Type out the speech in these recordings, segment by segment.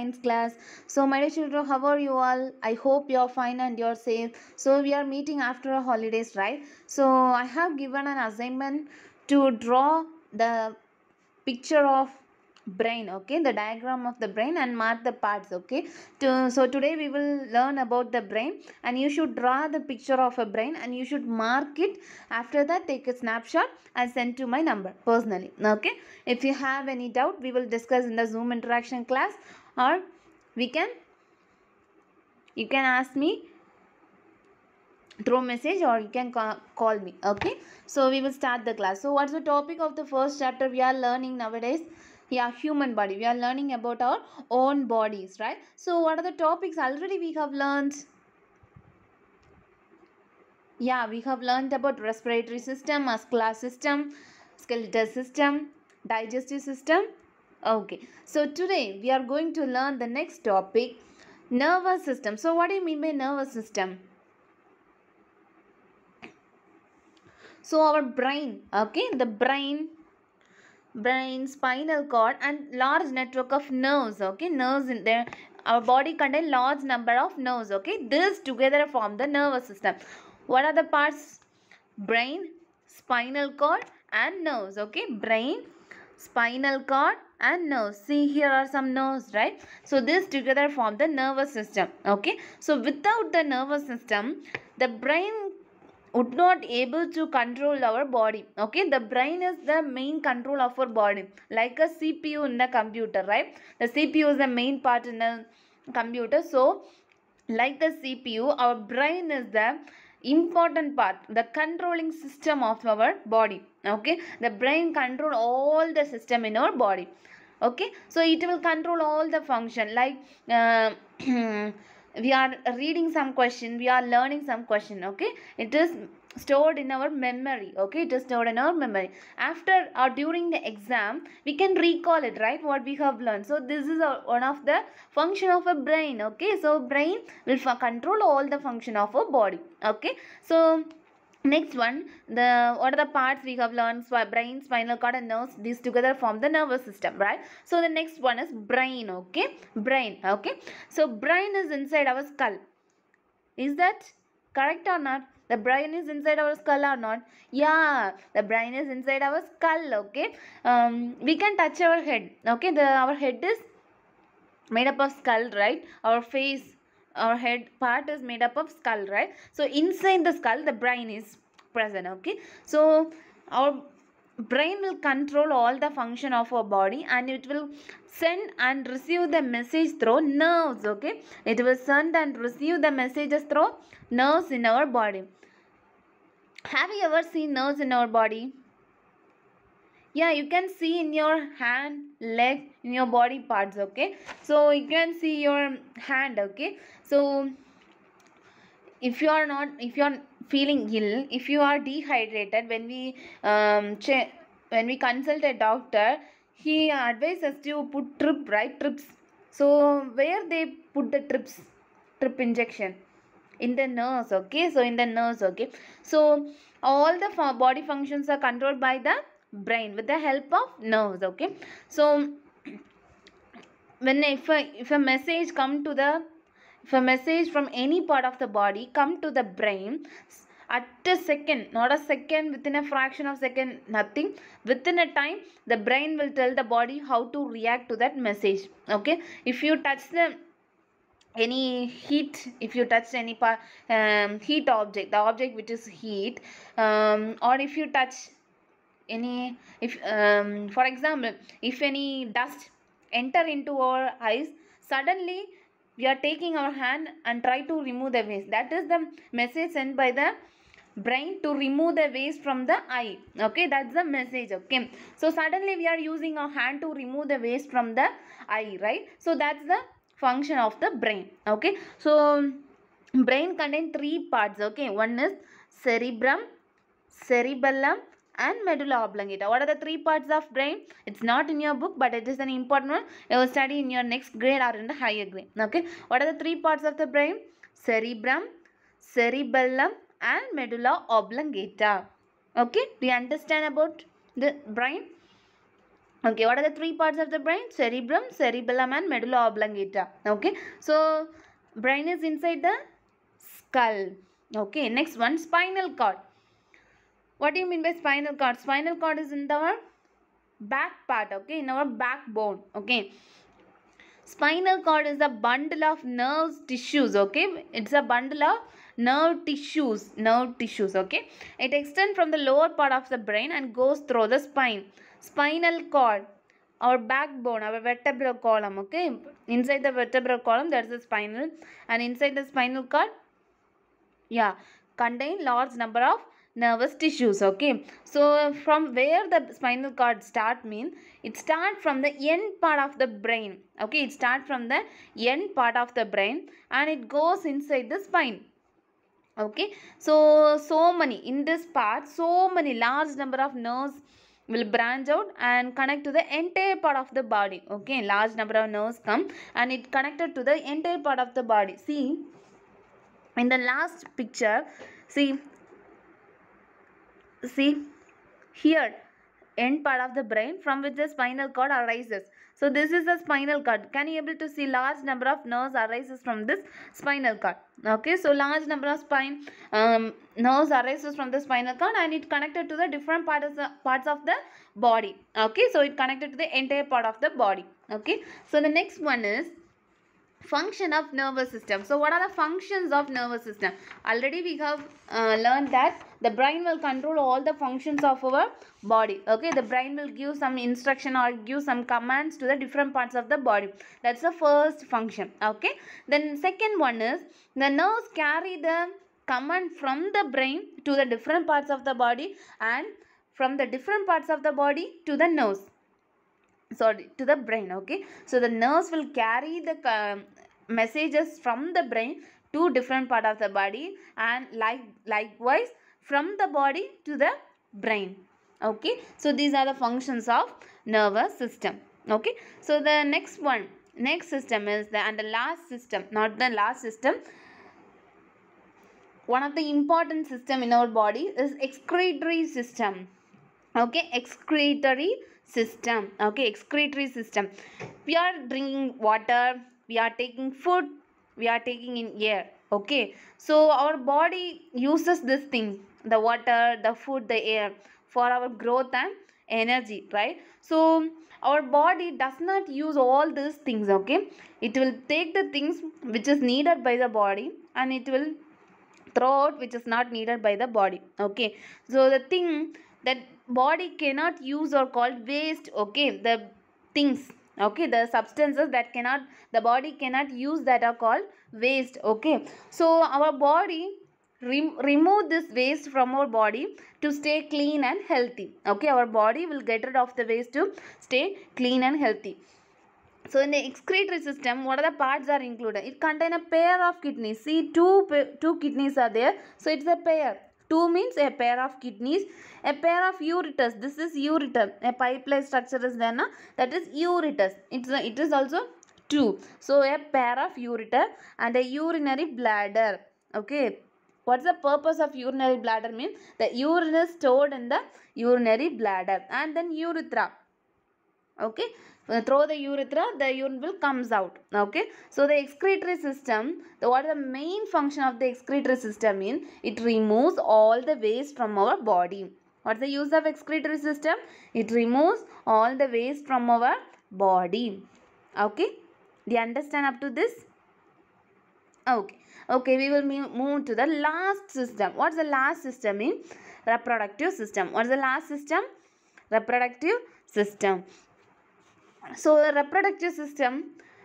science class so my dear children how are you all i hope you're fine and you're safe so we are meeting after a holidays right so i have given an assignment to draw the picture of brain okay the diagram of the brain and mark the parts okay to, so today we will learn about the brain and you should draw the picture of a brain and you should mark it after that take a snapshot and send to my number personally okay if you have any doubt we will discuss in the zoom interaction class or we can you can ask me through message or you can call me okay so we will start the class so what's the topic of the first chapter we are learning nowadays yeah human body we are learning about our own bodies right so what are the topics already we have learned yeah we have learned about respiratory system muscular system skeletal system digestive system Okay, so today we are going to learn the next topic nervous system. So, what do you mean by nervous system? So, our brain, okay, the brain, brain, spinal cord, and large network of nerves, okay, nerves in there. Our body contains large number of nerves, okay. This together form the nervous system. What are the parts? Brain, spinal cord, and nerves, okay. Brain, spinal cord, and nerves. See here are some nerves, right? So this together form the nervous system, okay? So without the nervous system, the brain would not able to control our body okay the brain is the main control of our body like a cpu in the computer right the cpu is the main part in the computer so like the cpu our brain is the important part the controlling system of our body okay the brain control all the system in our body okay so it will control all the function like uh, we are reading some question we are learning some question okay it is stored in our memory okay it is stored in our memory after or uh, during the exam we can recall it right what we have learned so this is a, uh, one of the function of a brain okay so brain will control all the function of a body okay so Next one, the what are the parts we have learned? So brain, spinal cord and nerves, these together form the nervous system, right? So the next one is brain, okay? Brain, okay? So brain is inside our skull. Is that correct or not? The brain is inside our skull or not? Yeah, the brain is inside our skull, okay? Um, we can touch our head, okay? The, our head is made up of skull, right? Our face or head part is made up of skull right so inside the skull the brain is present okay so our brain will control all the function of our body and it will send and receive the message through nerves okay it will send and receive the messages through nerves in our body have you ever seen nerves in our body yeah you can see in your hand leg in your body parts okay so you can see your hand okay so if you are not if you are feeling ill if you are dehydrated when we um, when we consult a doctor he advises to put trip right trips so where they put the trips trip injection in the nerves. okay so in the nerves. okay so all the body functions are controlled by the brain with the help of nerves okay so when if a, if a message come to the if a message from any part of the body come to the brain at a second not a second within a fraction of second nothing within a time the brain will tell the body how to react to that message okay if you touch the any heat if you touch any part um, heat object the object which is heat um, or if you touch any if um, for example if any dust enter into our eyes suddenly we are taking our hand and try to remove the waste that is the message sent by the brain to remove the waste from the eye okay that's the message okay so suddenly we are using our hand to remove the waste from the eye right so that's the function of the brain okay so brain contain three parts okay one is cerebrum cerebellum and medulla oblongata. What are the three parts of brain? It's not in your book but it is an important one. You will study in your next grade or in the higher grade. Okay. What are the three parts of the brain? Cerebrum, cerebellum and medulla oblongata. Okay. Do you understand about the brain? Okay, what are the three parts of the brain? Cerebrum, cerebellum and medulla oblongata. Okay, so brain is inside the skull. Okay, next one, spinal cord what do you mean by spinal cord spinal cord is in our back part okay in our backbone okay spinal cord is a bundle of nerves tissues okay it's a bundle of nerve tissues nerve tissues okay it extends from the lower part of the brain and goes through the spine spinal cord our backbone our vertebral column okay inside the vertebral column there's a spinal and inside the spinal cord yeah contain large number of nervous tissues okay so from where the spinal cord start mean it start from the end part of the brain okay it start from the end part of the brain and it goes inside the spine okay so so many in this part so many large number of nerves will branch out and connect to the entire part of the body okay large number of nerves come and it connected to the entire part of the body see in the last picture see see here end part of the brain from which the spinal cord arises. So this is the spinal cord. Can you able to see large number of nerves arises from this spinal cord. Okay, so large number of spine um, nerves arises from the spinal cord and it connected to the different parts of the, parts of the body. Okay, so it connected to the entire part of the body. Okay, so the next one is function of nervous system so what are the functions of nervous system already we have uh, learned that the brain will control all the functions of our body okay the brain will give some instruction or give some commands to the different parts of the body that's the first function okay then second one is the nerves carry the command from the brain to the different parts of the body and from the different parts of the body to the nerves sorry to the brain okay so the nerves will carry the uh, messages from the brain to different part of the body and like likewise from the body to the brain okay so these are the functions of nervous system okay so the next one next system is the and the last system not the last system one of the important system in our body is excretory system okay excretory system okay excretory system we are drinking water we are taking food we are taking in air okay so our body uses this thing the water the food the air for our growth and energy right so our body does not use all these things okay it will take the things which is needed by the body and it will throw out which is not needed by the body okay so the thing that body cannot use or called waste okay the things okay the substances that cannot the body cannot use that are called waste okay so our body remove this waste from our body to stay clean and healthy okay our body will get rid of the waste to stay clean and healthy so in the excretory system, what are the parts are included? It contains a pair of kidneys. See, two, two kidneys are there. So it's a pair. Two means a pair of kidneys, a pair of ureters. This is ureter. A pipeline structure is there, na? that is ureters. It's it is also two. So a pair of ureter and a urinary bladder. Okay. What's the purpose of urinary bladder means? The urine is stored in the urinary bladder and then urethra. Okay. Uh, through the urethra, the urine will comes out. Okay. So the excretory system, the, what is the main function of the excretory system in? It removes all the waste from our body. What's the use of excretory system? It removes all the waste from our body. Okay. Do you understand up to this? Okay. Okay, we will move to the last system. What's the last system in? Reproductive system. What's the last system? Reproductive system so reproductive system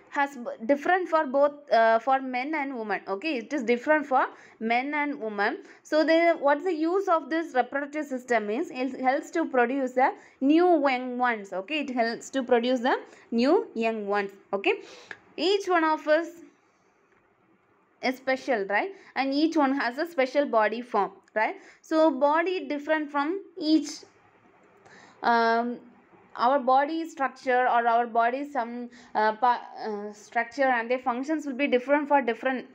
has different for both uh, for men and women okay it is different for men and women so the what's the use of this reproductive system is it helps to produce the new young ones okay it helps to produce the new young ones okay each one of us is special right and each one has a special body form right so body different from each um, our body structure or our body some uh, uh, structure and their functions will be different for different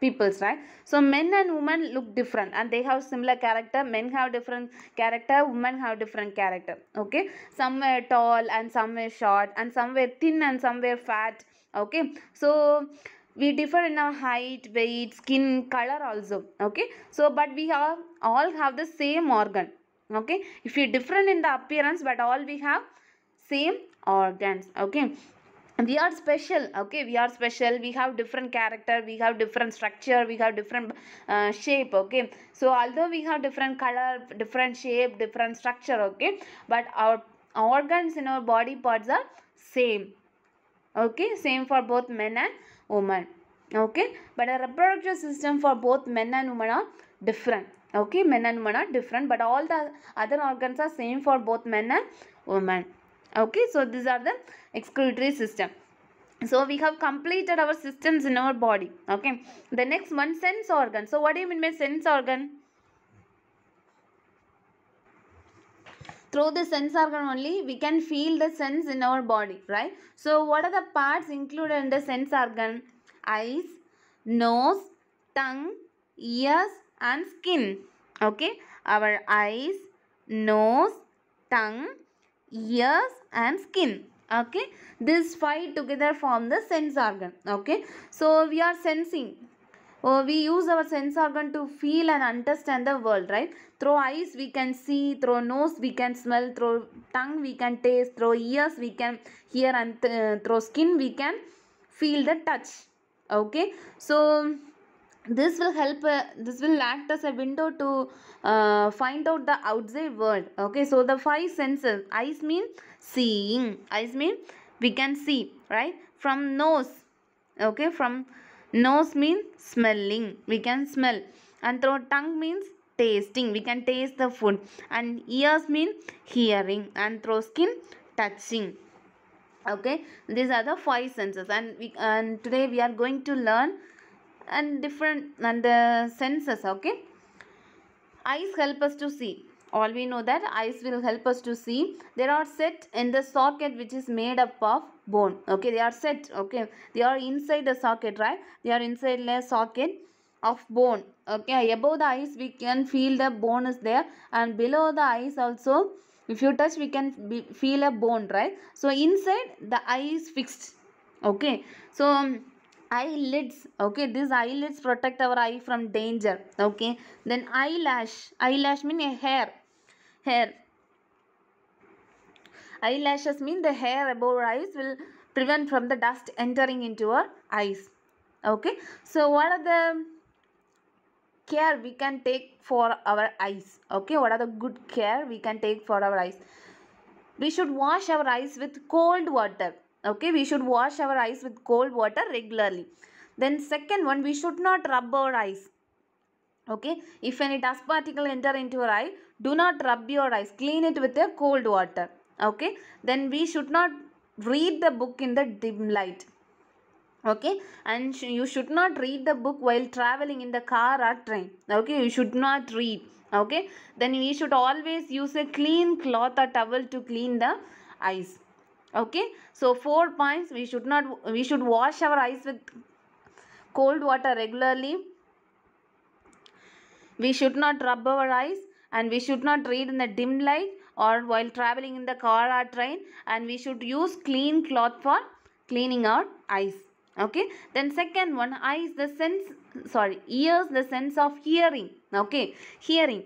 peoples right so men and women look different and they have similar character men have different character women have different character okay some were tall and some were short and some were thin and some were fat okay so we differ in our height weight skin color also okay so but we have all have the same organ okay if we different in the appearance but all we have same organs okay we are special okay we are special we have different character we have different structure we have different uh, shape okay so although we have different color different shape different structure okay but our organs in our body parts are same okay same for both men and women okay but our reproductive system for both men and women are different okay men and women are different but all the other organs are same for both men and women okay so these are the excretory system so we have completed our systems in our body okay the next one sense organ so what do you mean by sense organ through the sense organ only we can feel the sense in our body right so what are the parts included in the sense organ eyes nose tongue ears and skin okay our eyes nose tongue ears and skin okay these five together form the sense organ okay so we are sensing Oh, we use our sense organ to feel and understand the world, right? Through eyes, we can see. Through nose, we can smell. Through tongue, we can taste. Through ears, we can hear. And th uh, through skin, we can feel the touch. Okay. So, this will help uh, this will act as a window to uh, find out the outside world okay so the five senses eyes mean seeing eyes mean we can see right from nose okay from nose means smelling we can smell and through tongue means tasting we can taste the food and ears mean hearing and through skin touching okay these are the five senses and we and today we are going to learn and different and the senses okay eyes help us to see all we know that eyes will help us to see they are set in the socket which is made up of bone okay they are set okay they are inside the socket right they are inside the socket of bone okay above the eyes we can feel the bone is there and below the eyes also if you touch we can be, feel a bone right so inside the eye is fixed okay so um, eyelids okay these eyelids protect our eye from danger okay then eyelash eyelash mean hair hair eyelashes mean the hair above our eyes will prevent from the dust entering into our eyes okay so what are the care we can take for our eyes okay what are the good care we can take for our eyes we should wash our eyes with cold water okay we should wash our eyes with cold water regularly then second one we should not rub our eyes okay if any dust particle enter into your eye do not rub your eyes clean it with a cold water okay then we should not read the book in the dim light okay and sh you should not read the book while traveling in the car or train okay you should not read okay then we should always use a clean cloth or towel to clean the eyes okay so four points we should not we should wash our eyes with cold water regularly we should not rub our eyes and we should not read in the dim light or while traveling in the car or train and we should use clean cloth for cleaning our eyes okay then second one eyes the sense sorry ears the sense of hearing okay hearing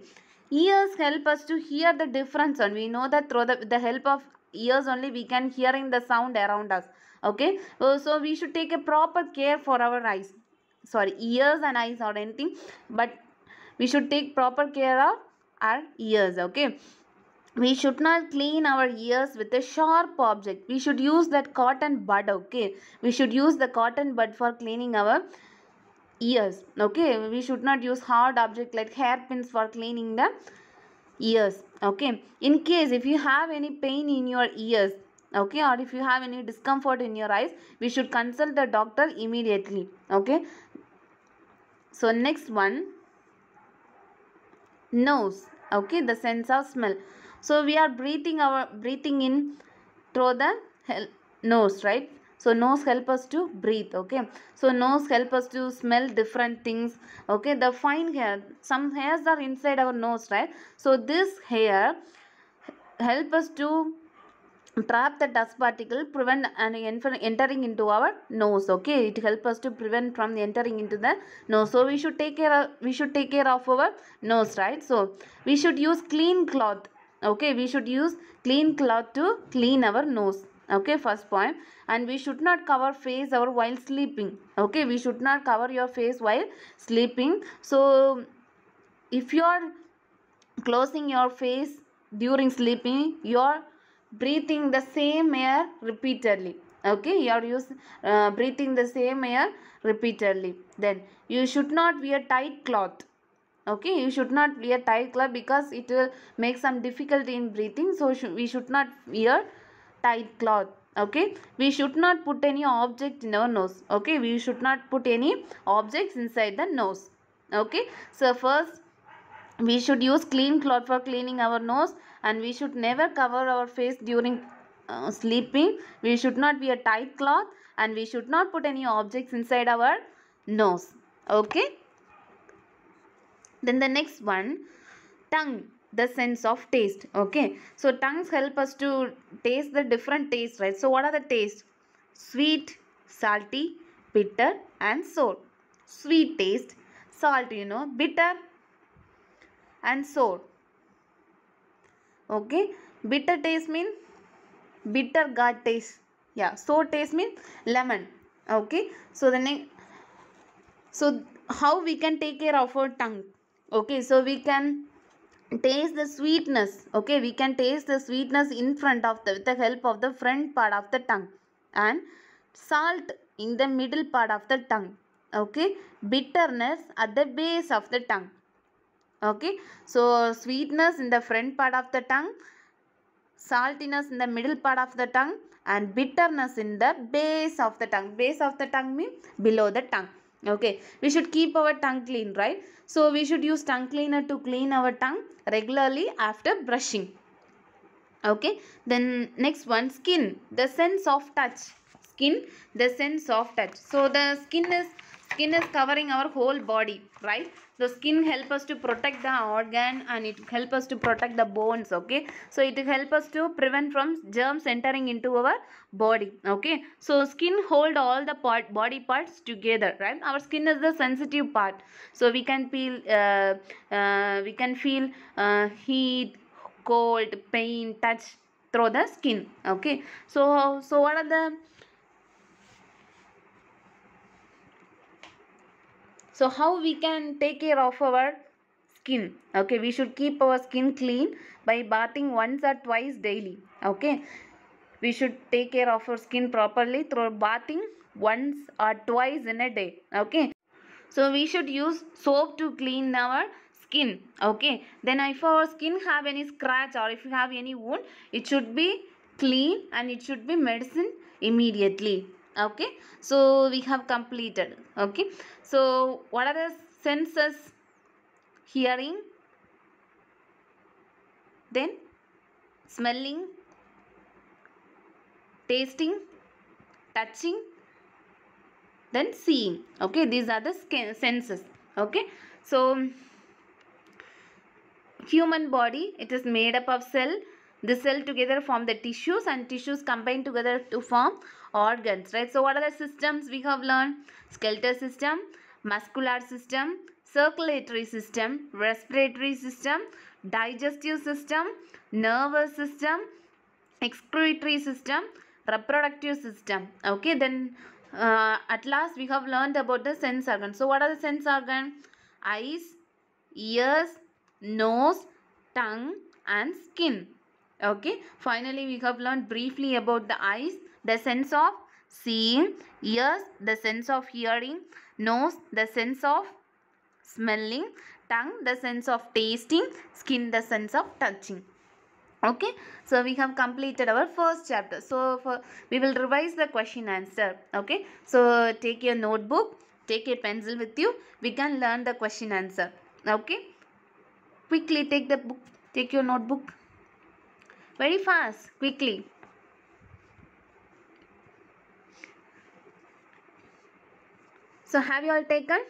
ears help us to hear the difference and we know that through the, the help of ears only we can hearing the sound around us okay uh, so we should take a proper care for our eyes sorry ears and eyes or anything but we should take proper care of our ears okay we should not clean our ears with a sharp object we should use that cotton bud okay we should use the cotton bud for cleaning our ears okay we should not use hard object like hairpins for cleaning the ears okay in case if you have any pain in your ears okay or if you have any discomfort in your eyes we should consult the doctor immediately okay so next one nose okay the sense of smell so we are breathing our breathing in through the nose right so nose help us to breathe. Okay. So nose help us to smell different things. Okay. The fine hair. Some hairs are inside our nose, right? So this hair help us to trap the dust particle prevent and entering into our nose okay it help us to prevent from entering into the nose so we should take care of we should take care of our nose right so we should use clean cloth okay we should use clean cloth to clean our nose okay first point and we should not cover face our while sleeping okay we should not cover your face while sleeping so if you are closing your face during sleeping you are breathing the same air repeatedly okay you are use uh, breathing the same air repeatedly then you should not wear tight cloth okay you should not wear tight cloth because it will make some difficulty in breathing so sh we should not wear tight cloth okay we should not put any object in our nose okay we should not put any objects inside the nose okay so first we should use clean cloth for cleaning our nose and we should never cover our face during uh, sleeping we should not be a tight cloth and we should not put any objects inside our nose okay then the next one tongue the sense of taste okay so tongues help us to taste the different tastes right so what are the tastes sweet salty bitter and sour sweet taste salt you know bitter and sour okay bitter taste mean bitter gourd taste yeah sour taste mean lemon okay so the name. so how we can take care of our tongue okay so we can taste the sweetness okay we can taste the sweetness in front of the with the help of the front part of the tongue and salt in the middle part of the tongue okay bitterness at the base of the tongue okay so sweetness in the front part of the tongue saltiness in the middle part of the tongue and bitterness in the base of the tongue base of the tongue means below the tongue okay we should keep our tongue clean right so we should use tongue cleaner to clean our tongue regularly after brushing okay then next one skin the sense of touch skin the sense of touch so the skin is skin is covering our whole body right the skin help us to protect the organ and it help us to protect the bones okay so it help us to prevent from germs entering into our body okay so skin hold all the part, body parts together right our skin is the sensitive part so we can feel uh, uh, we can feel uh, heat cold pain touch through the skin okay so so what are the so how we can take care of our skin okay we should keep our skin clean by bathing once or twice daily okay we should take care of our skin properly through bathing once or twice in a day okay so we should use soap to clean our skin okay then if our skin have any scratch or if you have any wound it should be clean and it should be medicine immediately okay so we have completed okay so what are the senses hearing then smelling tasting touching then seeing okay these are the senses okay so human body it is made up of cell the cell together form the tissues and tissues combine together to form organs right so what are the systems we have learned skeletal system muscular system circulatory system respiratory system digestive system nervous system excretory system reproductive system okay then uh, at last we have learned about the sense organ so what are the sense organ eyes ears nose tongue and skin Okay. Finally, we have learned briefly about the eyes, the sense of seeing, ears, the sense of hearing, nose, the sense of smelling, tongue, the sense of tasting, skin, the sense of touching. Okay, so we have completed our first chapter. So for, we will revise the question answer. Okay, so take your notebook, take a pencil with you. We can learn the question answer. Okay, quickly take the book, take your notebook very fast quickly so have you all taken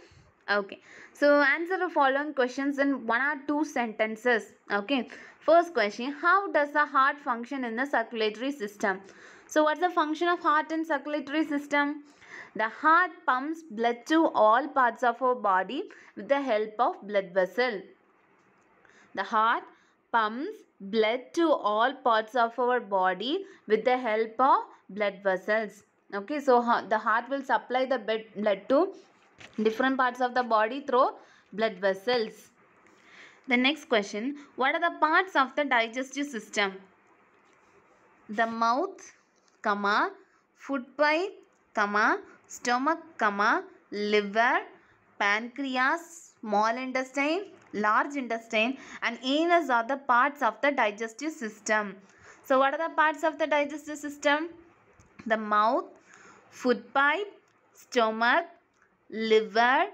okay so answer the following questions in one or two sentences okay first question how does the heart function in the circulatory system so what's the function of heart in circulatory system the heart pumps blood to all parts of our body with the help of blood vessel the heart pumps blood to all parts of our body with the help of blood vessels okay so the heart will supply the blood to different parts of the body through blood vessels the next question what are the parts of the digestive system the mouth comma food pipe comma stomach comma liver pancreas small intestine large intestine and anus are the parts of the digestive system. So what are the parts of the digestive system? The mouth, food pipe, stomach, liver,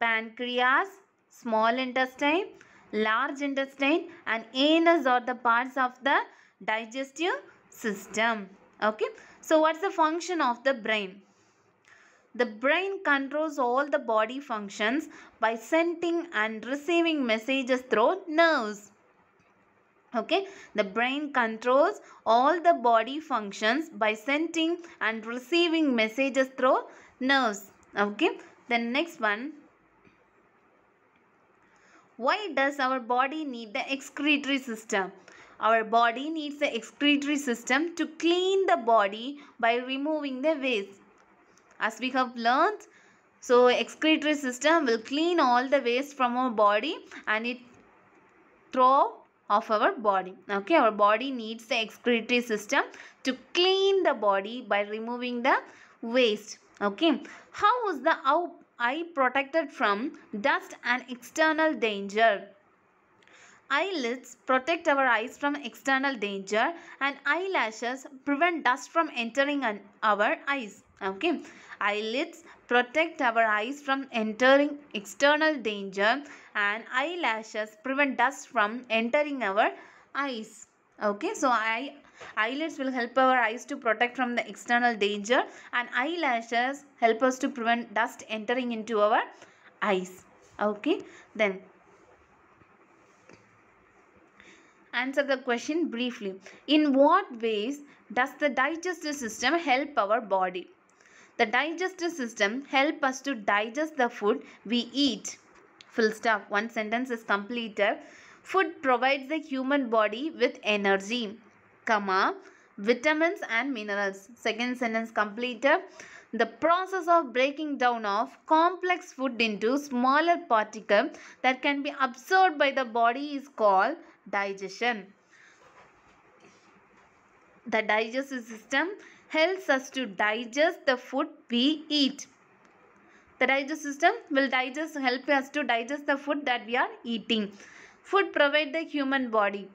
pancreas, small intestine, large intestine and anus are the parts of the digestive system. Okay. So what's the function of the brain? The brain controls all the body functions by sending and receiving messages through nerves. Okay, the brain controls all the body functions by sending and receiving messages through nerves. Okay, the next one why does our body need the excretory system? Our body needs the excretory system to clean the body by removing the waste as we have learned. So excretory system will clean all the waste from our body and it throw of our body. Okay, our body needs the excretory system to clean the body by removing the waste. Okay, how is the eye protected from dust and external danger? Eyelids protect our eyes from external danger and eyelashes prevent dust from entering our eyes. Okay, Eyelids protect our eyes from entering external danger and eyelashes prevent dust from entering our eyes. Okay, so eye, eyelids will help our eyes to protect from the external danger and eyelashes help us to prevent dust entering into our eyes. Okay, then answer the question briefly. In what ways does the digestive system help our body? The digestive system help us to digest the food we eat. Full stop. One sentence is completed. Food provides the human body with energy, comma, vitamins and minerals. Second sentence completed. The process of breaking down of complex food into smaller particles that can be absorbed by the body is called digestion. The digestive system helps us to digest the food we eat. The digestive system will digest, help us to digest the food that we are eating. Food provides the human body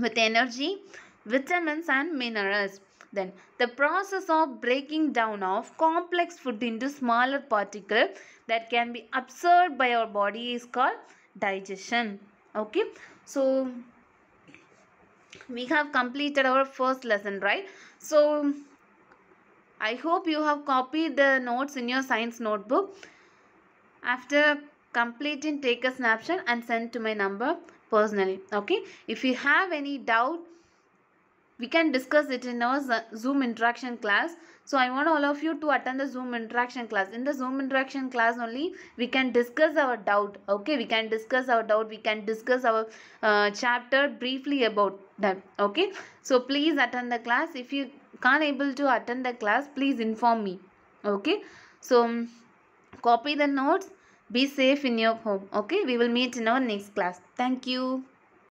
with energy, vitamins and minerals. Then the process of breaking down of complex food into smaller particles that can be absorbed by our body is called digestion. Okay. So we have completed our first lesson right so i hope you have copied the notes in your science notebook after completing take a snapshot and send to my number personally okay if you have any doubt we can discuss it in our zoom interaction class so I want all of you to attend the Zoom interaction class. In the Zoom interaction class only, we can discuss our doubt. Okay, we can discuss our doubt. We can discuss our uh, chapter briefly about that. Okay, so please attend the class. If you can't able to attend the class, please inform me. Okay, so um, copy the notes. Be safe in your home. Okay, we will meet in our next class. Thank you.